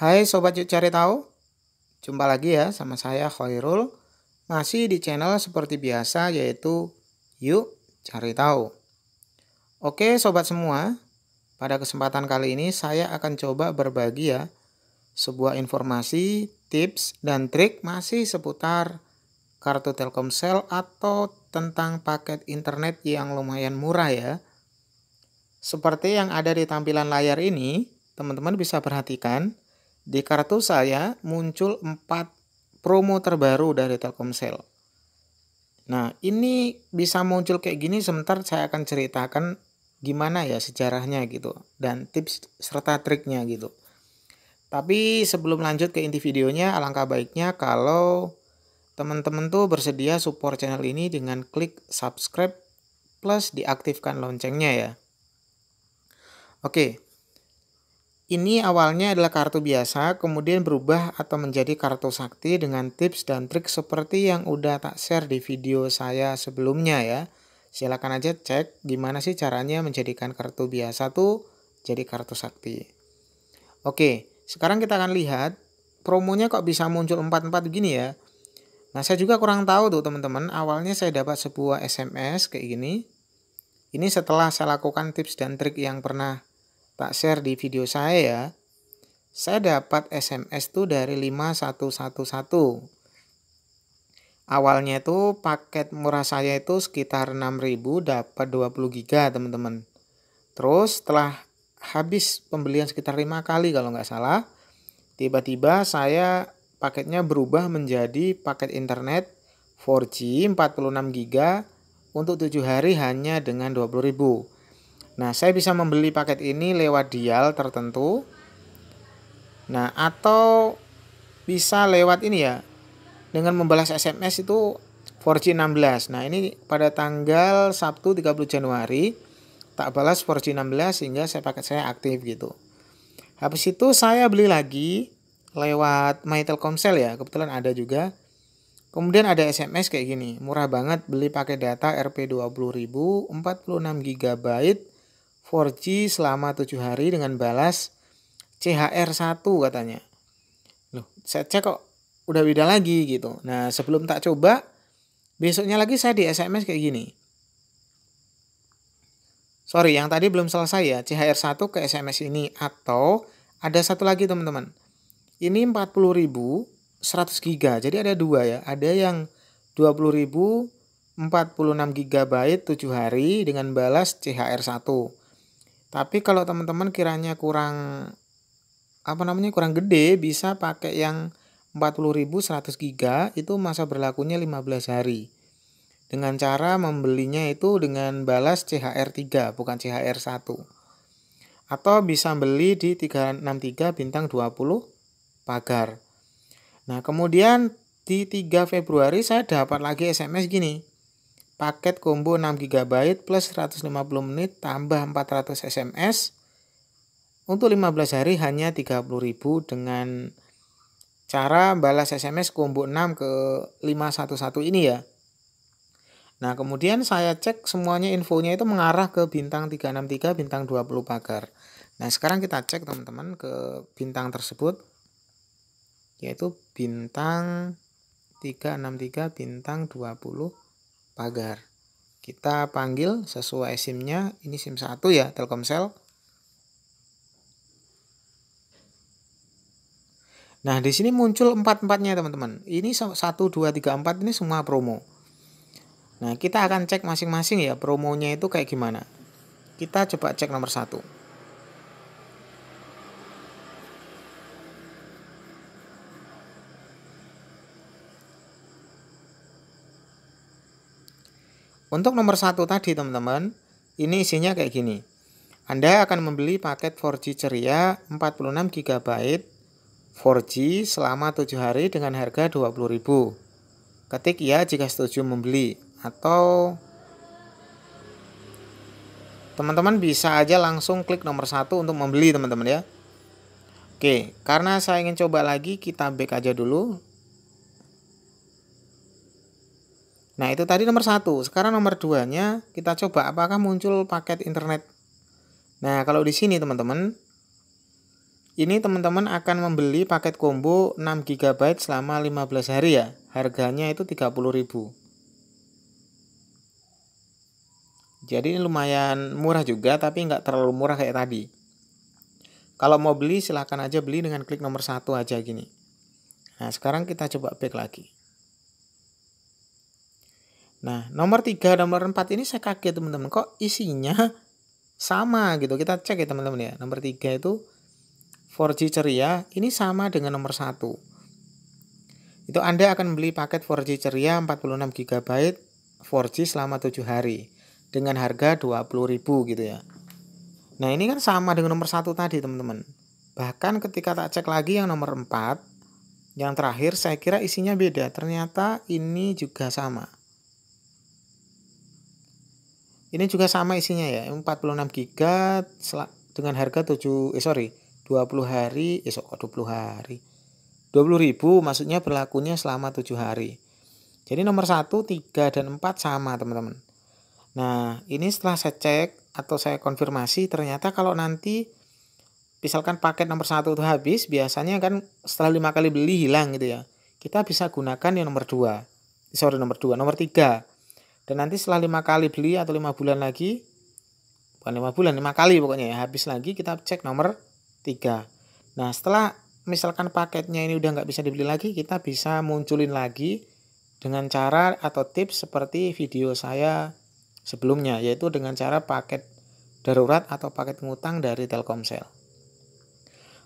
Hai Sobat Yuk Cari Tahu, jumpa lagi ya sama saya Khairul, masih di channel seperti biasa yaitu Yuk Cari Tahu. Oke Sobat semua, pada kesempatan kali ini saya akan coba berbagi ya sebuah informasi, tips, dan trik masih seputar kartu Telkomsel atau tentang paket internet yang lumayan murah ya. Seperti yang ada di tampilan layar ini, teman-teman bisa perhatikan di kartu saya muncul 4 promo terbaru dari Telkomsel. Nah, ini bisa muncul kayak gini sebentar saya akan ceritakan gimana ya sejarahnya gitu dan tips serta triknya gitu. Tapi sebelum lanjut ke inti videonya, alangkah baiknya kalau teman-teman tuh bersedia support channel ini dengan klik subscribe plus diaktifkan loncengnya ya. Oke, ini awalnya adalah kartu biasa, kemudian berubah atau menjadi kartu sakti dengan tips dan trik seperti yang udah tak share di video saya sebelumnya ya. Silahkan aja cek gimana sih caranya menjadikan kartu biasa tuh jadi kartu sakti. Oke, sekarang kita akan lihat promonya kok bisa muncul 44 begini ya. Nah, saya juga kurang tahu tuh teman-teman, awalnya saya dapat sebuah SMS kayak gini. Ini setelah saya lakukan tips dan trik yang pernah tak share di video saya ya. Saya dapat SMS tuh dari 5111. Awalnya itu paket murah saya itu sekitar 6000 dapat 20 GB, teman-teman. Terus setelah habis pembelian sekitar 5 kali kalau nggak salah, tiba-tiba saya paketnya berubah menjadi paket internet 4G 46 GB untuk 7 hari hanya dengan 20.000. Nah, saya bisa membeli paket ini lewat dial tertentu. Nah, atau bisa lewat ini ya. Dengan membalas SMS itu 4G 16. Nah, ini pada tanggal Sabtu 30 Januari tak balas 4G 16 sehingga saya paket saya aktif gitu. Habis itu saya beli lagi lewat My Telkomsel ya, kebetulan ada juga. Kemudian ada SMS kayak gini, murah banget beli paket data Rp20.000 46 GB 4G selama 7 hari dengan balas CHR1 katanya. Loh, saya cek kok udah beda lagi gitu. Nah, sebelum tak coba, besoknya lagi saya di SMS kayak gini. Sorry, yang tadi belum selesai ya. CHR1 ke SMS ini atau ada satu lagi teman-teman. Ini 40.000 100 GB. Jadi ada dua ya. Ada yang 20.000 46 GB 7 hari dengan balas CHR1. Tapi kalau teman-teman kiranya kurang apa namanya kurang gede bisa pakai yang 40.100 GB itu masa berlakunya 15 hari. Dengan cara membelinya itu dengan balas CHR 3 bukan CHR 1. Atau bisa beli di 363 bintang 20 pagar. Nah, kemudian di 3 Februari saya dapat lagi SMS gini paket combo 6 GB plus 150 menit tambah 400 SMS untuk 15 hari hanya 30.000 dengan cara balas SMS combo 6 ke 511 ini ya. Nah, kemudian saya cek semuanya infonya itu mengarah ke bintang 363, bintang 20 pagar. Nah, sekarang kita cek teman-teman ke bintang tersebut yaitu bintang 363, bintang 20 pagar. Kita panggil sesuai SIM-nya, ini SIM 1 ya Telkomsel. Nah, di sini muncul empat-empatnya teman-teman. Ini 1, 2, 3, 4 ini semua promo. Nah, kita akan cek masing-masing ya promonya itu kayak gimana. Kita coba cek nomor satu. Untuk nomor satu tadi teman-teman, ini isinya kayak gini. Anda akan membeli paket 4G ceria 46 GB 4G selama 7 hari dengan harga 20.000. Ketik ya jika setuju membeli atau teman-teman bisa aja langsung klik nomor satu untuk membeli teman-teman ya. Oke, karena saya ingin coba lagi kita back aja dulu. Nah itu tadi nomor satu. Sekarang nomor duanya kita coba apakah muncul paket internet. Nah kalau di sini teman-teman, ini teman-teman akan membeli paket combo 6 GB selama 15 hari ya. Harganya itu 30.000. Jadi ini lumayan murah juga tapi nggak terlalu murah kayak tadi. Kalau mau beli silahkan aja beli dengan klik nomor satu aja gini. Nah sekarang kita coba back lagi. Nah, nomor 3 dan nomor 4 ini saya kaget teman-teman. Kok isinya sama gitu. Kita cek ya teman-teman ya. Nomor 3 itu 4G ceria. Ini sama dengan nomor 1. Itu Anda akan beli paket 4G ceria 46 GB 4G selama 7 hari. Dengan harga 20.000 gitu ya. Nah ini kan sama dengan nomor 1 tadi teman-teman. Bahkan ketika tak cek lagi yang nomor 4. Yang terakhir saya kira isinya beda. Ternyata ini juga sama. Ini juga sama isinya ya, 46 GB dengan harga 7 eh sorry, 20 hari, esok eh, kok 20 hari. 20.000 maksudnya berlakunya selama 7 hari. Jadi nomor 1, 3 dan 4 sama, teman-teman. Nah, ini setelah saya cek atau saya konfirmasi ternyata kalau nanti misalkan paket nomor 1 itu habis, biasanya kan setelah 5 kali beli hilang gitu ya. Kita bisa gunakan yang nomor 2. Sorry, nomor 2, nomor 3 dan nanti setelah lima kali beli atau lima bulan lagi bukan lima bulan lima kali pokoknya ya habis lagi kita cek nomor tiga nah setelah misalkan paketnya ini udah nggak bisa dibeli lagi kita bisa munculin lagi dengan cara atau tips seperti video saya sebelumnya yaitu dengan cara paket darurat atau paket ngutang dari Telkomsel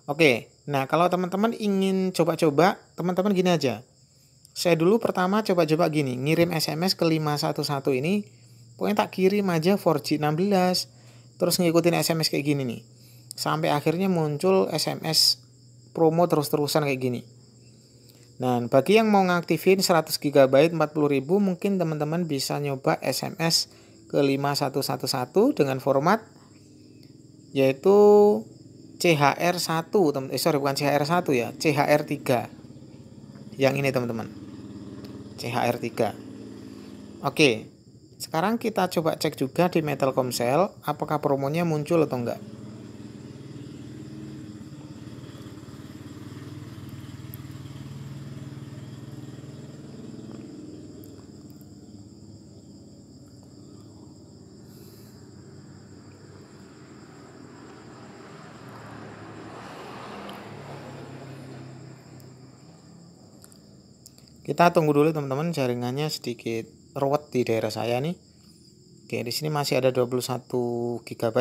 oke nah kalau teman-teman ingin coba-coba teman-teman gini aja saya dulu pertama coba-coba gini, ngirim SMS ke 511 ini, pokoknya tak kirim aja 4G 16, terus ngikutin SMS kayak gini nih. Sampai akhirnya muncul SMS promo terus-terusan kayak gini. Nah, bagi yang mau ngaktifin 100 GB 40.000 mungkin teman-teman bisa nyoba SMS ke 5111 dengan format yaitu CHR1, eh sorry bukan CHR1 ya, CHR3. Yang ini teman-teman. CHR3. Oke, sekarang kita coba cek juga di Metal Metelkomsel apakah promonya muncul atau enggak. kita tunggu dulu teman-teman jaringannya sedikit ruwet di daerah saya nih oke di sini masih ada 21 GB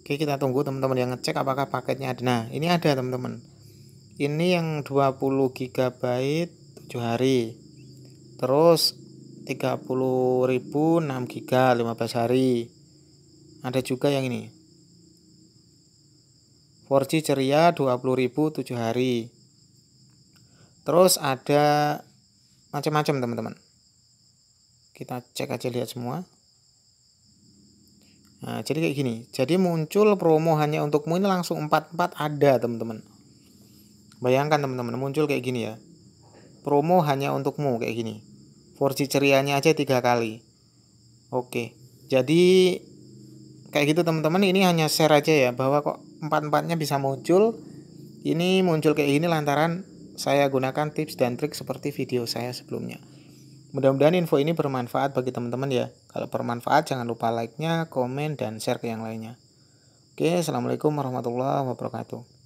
oke kita tunggu teman-teman yang ngecek apakah paketnya ada nah ini ada teman-teman ini yang 20 GB 7 hari terus 30.000 6 giga 15 hari ada juga yang ini 4G ceria 20.000 7 hari. Terus ada macam-macam teman-teman. Kita cek aja lihat semua. Nah, jadi kayak gini. Jadi muncul promo hanya untukmu ini langsung 44 ada, teman-teman. Bayangkan teman-teman, muncul kayak gini ya. Promo hanya untukmu kayak gini. 4G cerianya aja tiga kali. Oke. Jadi kayak gitu teman-teman, ini hanya share aja ya bahwa kok empat-empatnya bisa muncul. Ini muncul kayak ini lantaran saya gunakan tips dan trik seperti video saya sebelumnya. Mudah-mudahan info ini bermanfaat bagi teman-teman ya. Kalau bermanfaat jangan lupa like-nya, komen, dan share ke yang lainnya. Oke, Assalamualaikum warahmatullahi wabarakatuh.